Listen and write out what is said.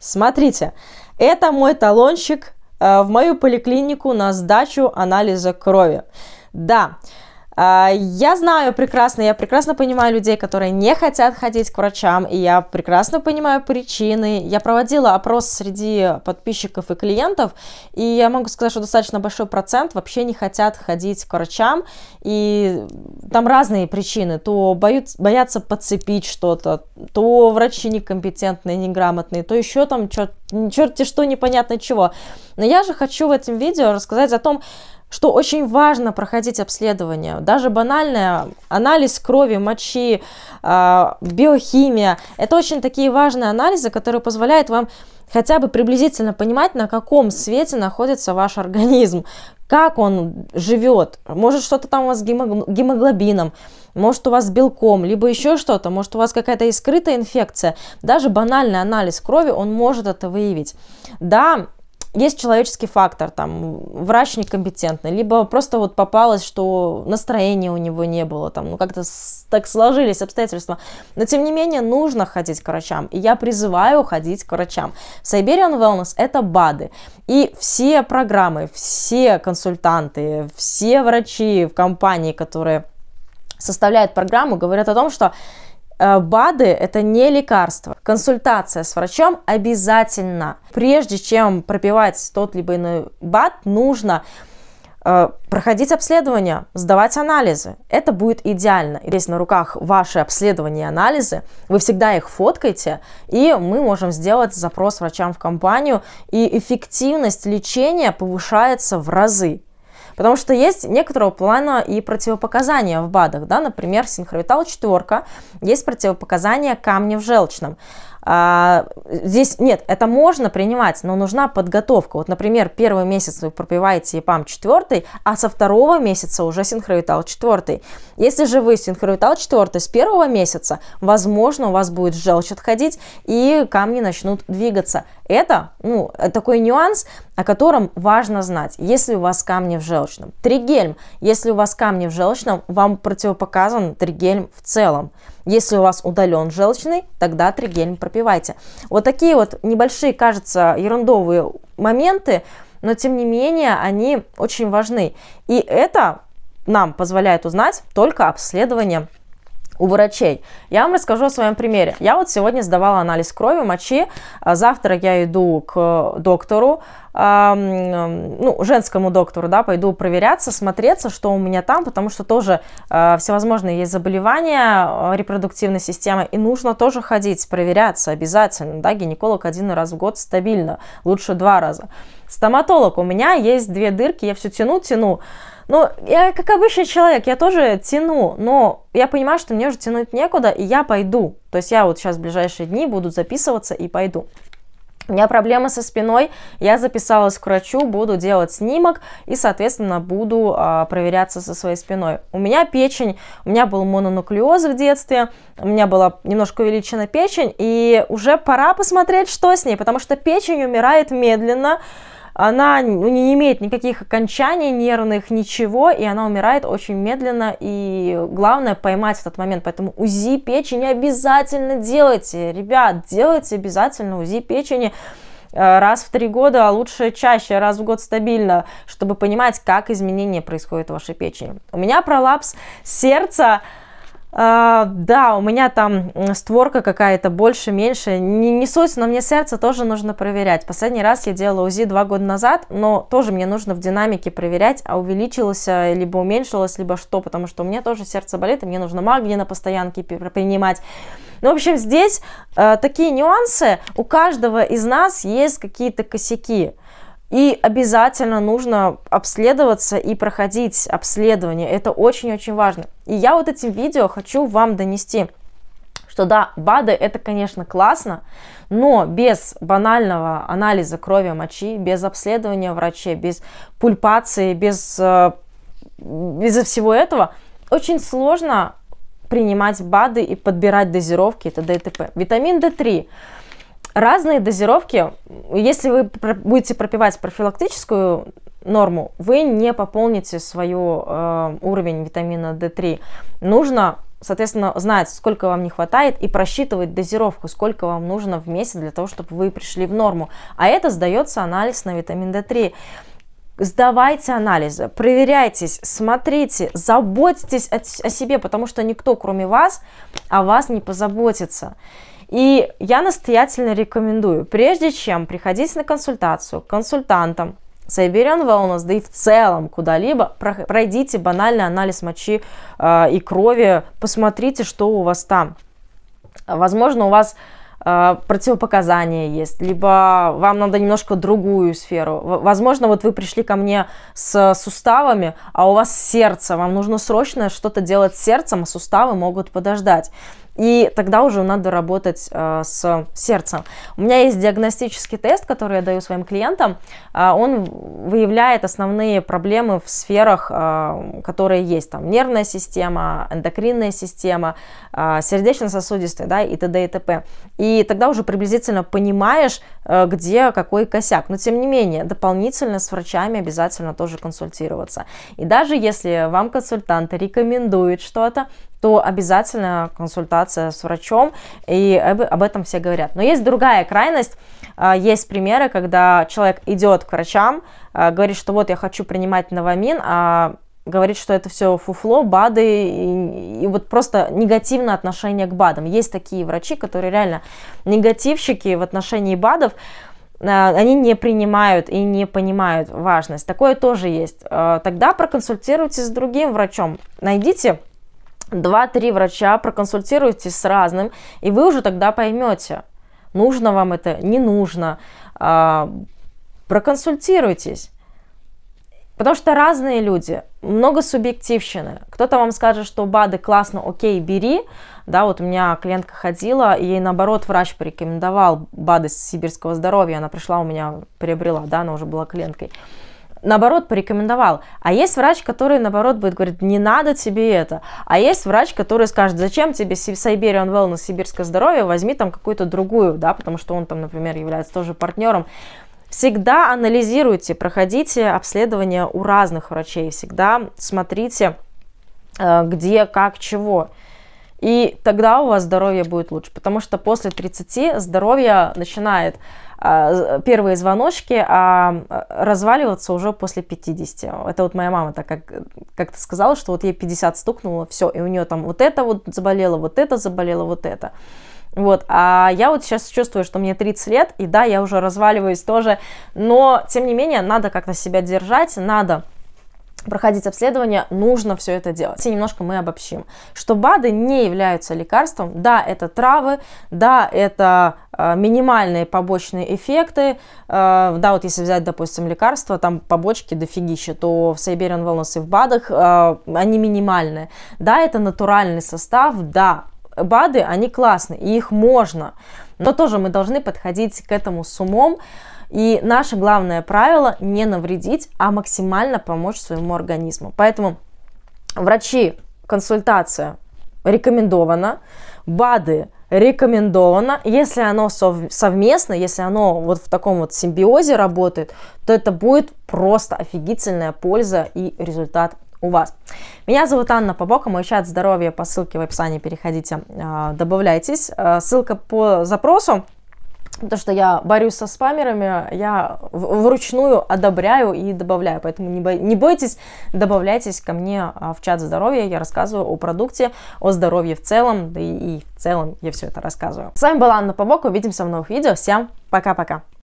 Смотрите, это мой талончик э, в мою поликлинику на сдачу анализа крови. Да, а, я знаю прекрасно, я прекрасно понимаю людей, которые не хотят ходить к врачам, и я прекрасно понимаю причины. Я проводила опрос среди подписчиков и клиентов, и я могу сказать, что достаточно большой процент вообще не хотят ходить к врачам, и там разные причины. То боятся, боятся подцепить что-то, то врачи некомпетентные, неграмотные, то еще там что-то черти что непонятно чего. Но я же хочу в этом видео рассказать о том, что очень важно проходить обследование. Даже банальное, анализ крови, мочи, а, биохимия. Это очень такие важные анализы, которые позволяют вам хотя бы приблизительно понимать, на каком свете находится ваш организм, как он живет, может что-то там у вас с гемоглобином, может у вас с белком, либо еще что-то, может у вас какая-то и скрытая инфекция, даже банальный анализ крови, он может это выявить. Да, есть человеческий фактор, там, врач некомпетентный, либо просто вот попалось, что настроения у него не было, там, ну, как-то так сложились обстоятельства. Но, тем не менее, нужно ходить к врачам, и я призываю ходить к врачам. Siberian Wellness – это БАДы, и все программы, все консультанты, все врачи в компании, которые составляют программу, говорят о том, что Э, БАДы – это не лекарство. Консультация с врачом обязательно. Прежде чем пропивать тот либо иной БАД, нужно э, проходить обследование, сдавать анализы. Это будет идеально. Здесь на руках ваши обследования и анализы, вы всегда их фоткаете, и мы можем сделать запрос врачам в компанию, и эффективность лечения повышается в разы. Потому что есть некоторого плана и противопоказания в БАДах, да, например, синхровитал четверка, есть противопоказания камня в желчном. А, здесь нет, это можно принимать, но нужна подготовка. Вот, например, первый месяц вы пропиваете ЕПАМ 4, а со второго месяца уже синхровитал 4. Если же вы синхровитал 4 с первого месяца, возможно, у вас будет желчь отходить и камни начнут двигаться. Это ну, такой нюанс, о котором важно знать, если у вас камни в желчном. Тригельм. Если у вас камни в желчном, вам противопоказан тригельм в целом. Если у вас удален желчный, тогда тригельм пропивайте. Вот такие вот небольшие, кажется, ерундовые моменты, но тем не менее они очень важны. И это нам позволяет узнать только обследование у врачей. Я вам расскажу о своем примере. Я вот сегодня сдавала анализ крови, мочи. А, завтра я иду к э, доктору, ну, женскому доктору, да, пойду проверяться, смотреться, что у меня там, потому что тоже э, всевозможные есть заболевания э, репродуктивной системы, и нужно тоже ходить, проверяться обязательно, да, гинеколог один раз в год стабильно, лучше два раза. Стоматолог, у меня есть две дырки, я все тяну, тяну, ну, я как обычный человек, я тоже тяну, но я понимаю, что мне уже тянуть некуда, и я пойду. То есть я вот сейчас в ближайшие дни буду записываться и пойду. У меня проблемы со спиной, я записалась к врачу, буду делать снимок и, соответственно, буду а, проверяться со своей спиной. У меня печень, у меня был мононуклеоз в детстве, у меня была немножко увеличена печень, и уже пора посмотреть, что с ней, потому что печень умирает медленно, она ну, не имеет никаких окончаний нервных, ничего, и она умирает очень медленно, и главное поймать этот момент, поэтому УЗИ печени обязательно делайте, ребят, делайте обязательно УЗИ печени, э, раз в три года, а лучше чаще, раз в год стабильно, чтобы понимать, как изменения происходят в вашей печени. У меня пролапс сердца а, да, у меня там створка какая-то больше, меньше. Не, не суть, но мне сердце тоже нужно проверять. Последний раз я делала УЗИ два года назад, но тоже мне нужно в динамике проверять, а увеличилось, а, либо уменьшилось, либо что, потому что у меня тоже сердце болит, и мне нужно магния на постоянке принимать. Ну, в общем, здесь э, такие нюансы. У каждого из нас есть какие-то косяки. И обязательно нужно обследоваться и проходить обследование. Это очень-очень важно. И я вот этим видео хочу вам донести, что да, БАДы это, конечно, классно, но без банального анализа крови мочи, без обследования врачей, без пульпации, без, без э, всего этого, очень сложно принимать БАДы и подбирать дозировки и т.д. и т.п. Витамин D3 разные дозировки. Если вы будете пропивать профилактическую норму, вы не пополните свой э, уровень витамина D3. Нужно, соответственно, знать, сколько вам не хватает и просчитывать дозировку, сколько вам нужно в месяц для того, чтобы вы пришли в норму. А это сдается анализ на витамин D3 сдавайте анализы, проверяйтесь, смотрите, заботьтесь о, о себе, потому что никто, кроме вас, о вас не позаботится. И я настоятельно рекомендую, прежде чем приходить на консультацию к консультантам, Siberian Wellness, да и в целом куда-либо, пройдите банальный анализ мочи э, и крови, посмотрите, что у вас там. Возможно, у вас Э, противопоказания есть, либо вам надо немножко другую сферу. Возможно, вот вы пришли ко мне с суставами, а у вас сердце, вам нужно срочно что-то делать с сердцем, а суставы могут подождать. И тогда уже надо работать э, с сердцем. У меня есть диагностический тест, который я даю своим клиентам. Э, он выявляет основные проблемы в сферах, э, которые есть. Там нервная система, эндокринная система, э, сердечно-сосудистая да, и т.д. и т.п. И и тогда уже приблизительно понимаешь, э, где какой косяк. Но тем не менее, дополнительно с врачами обязательно тоже консультироваться. И даже если вам консультант рекомендует что-то, то обязательно консультация с врачом, и об этом все говорят. Но есть другая крайность, а, есть примеры, когда человек идет к врачам, а, говорит, что вот я хочу принимать новамин, а говорит, что это все фуфло, БАДы, и, и вот просто негативное отношение к БАДам. Есть такие врачи, которые реально негативщики в отношении БАДов, а, они не принимают и не понимают важность. Такое тоже есть. А, тогда проконсультируйтесь с другим врачом. Найдите 2-3 врача, проконсультируйтесь с разным, и вы уже тогда поймете, нужно вам это, не нужно. А, проконсультируйтесь. Потому что разные люди, много субъективщины. Кто-то вам скажет, что БАДы классно, окей, бери. Да, вот у меня клиентка ходила, и ей наоборот врач порекомендовал БАДы с сибирского здоровья. Она пришла у меня, приобрела, да, она уже была клиенткой. Наоборот, порекомендовал. А есть врач, который, наоборот, будет говорить, не надо тебе это. А есть врач, который скажет, зачем тебе Siberian Wellness, сибирское здоровье, возьми там какую-то другую, да, потому что он там, например, является тоже партнером. Всегда анализируйте, проходите обследования у разных врачей, всегда смотрите, э, где, как, чего. И тогда у вас здоровье будет лучше, потому что после 30 здоровье начинает э, первые звоночки, а э, разваливаться уже после 50. Это вот моя мама так как, как-то сказала, что вот ей 50 стукнуло, все, и у нее там вот это вот заболело, вот это заболело, вот это. Вот, а я вот сейчас чувствую, что мне 30 лет, и да, я уже разваливаюсь тоже, но, тем не менее, надо как-то себя держать, надо проходить обследование, нужно все это делать. И немножко мы обобщим, что БАДы не являются лекарством. Да, это травы, да, это э, минимальные побочные эффекты. Э, да, вот если взять, допустим, лекарства, там побочки дофигища, то в Siberian Wellness и в БАДах э, они минимальные. Да, это натуральный состав, да, БАДы, они классные, и их можно. Но тоже мы должны подходить к этому с умом. И наше главное правило – не навредить, а максимально помочь своему организму. Поэтому врачи, консультация рекомендована, БАДы рекомендовано. Если оно совместно, если оно вот в таком вот симбиозе работает, то это будет просто офигительная польза и результат у вас. Меня зовут Анна Побока, мой чат здоровья по ссылке в описании, переходите, а, добавляйтесь. А, ссылка по запросу, то, что я борюсь со спамерами, я вручную одобряю и добавляю, поэтому не, бой, не бойтесь, добавляйтесь ко мне а, в чат здоровья, я рассказываю о продукте, о здоровье в целом, да и, и в целом я все это рассказываю. С вами была Анна Побока, увидимся в новых видео, всем пока-пока!